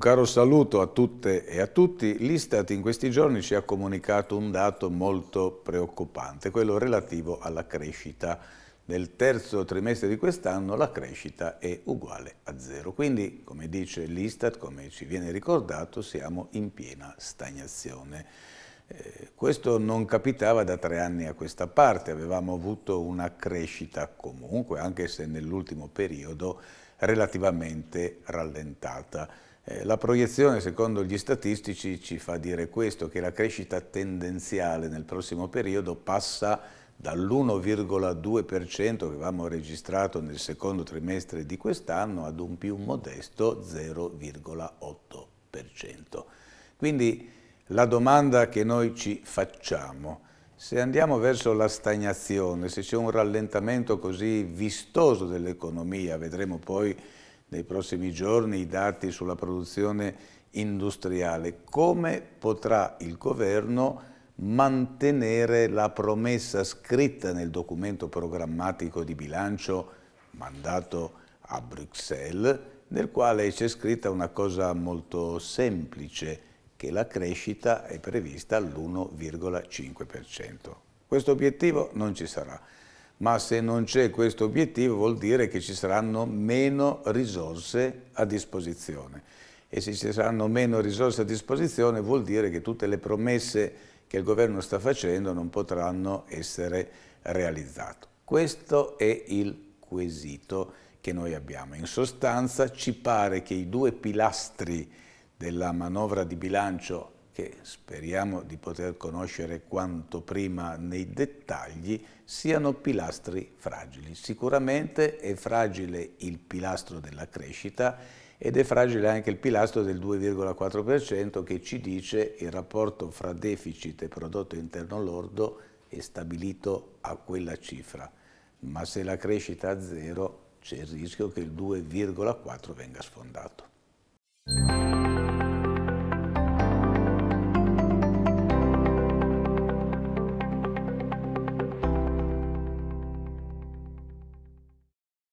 Un caro saluto a tutte e a tutti. L'Istat in questi giorni ci ha comunicato un dato molto preoccupante, quello relativo alla crescita. Nel terzo trimestre di quest'anno la crescita è uguale a zero. Quindi, come dice l'Istat, come ci viene ricordato, siamo in piena stagnazione. Eh, questo non capitava da tre anni a questa parte, avevamo avuto una crescita comunque, anche se nell'ultimo periodo relativamente rallentata. Eh, la proiezione, secondo gli statistici, ci fa dire questo, che la crescita tendenziale nel prossimo periodo passa dall'1,2% che avevamo registrato nel secondo trimestre di quest'anno ad un più modesto 0,8%. Quindi la domanda che noi ci facciamo, se andiamo verso la stagnazione, se c'è un rallentamento così vistoso dell'economia, vedremo poi nei prossimi giorni i dati sulla produzione industriale, come potrà il governo mantenere la promessa scritta nel documento programmatico di bilancio mandato a Bruxelles, nel quale c'è scritta una cosa molto semplice, che la crescita è prevista all'1,5%. Questo obiettivo non ci sarà ma se non c'è questo obiettivo vuol dire che ci saranno meno risorse a disposizione e se ci saranno meno risorse a disposizione vuol dire che tutte le promesse che il governo sta facendo non potranno essere realizzate. Questo è il quesito che noi abbiamo. In sostanza ci pare che i due pilastri della manovra di bilancio che speriamo di poter conoscere quanto prima nei dettagli, siano pilastri fragili. Sicuramente è fragile il pilastro della crescita ed è fragile anche il pilastro del 2,4% che ci dice il rapporto fra deficit e prodotto interno lordo è stabilito a quella cifra. Ma se la crescita è a zero c'è il rischio che il 2,4 venga sfondato.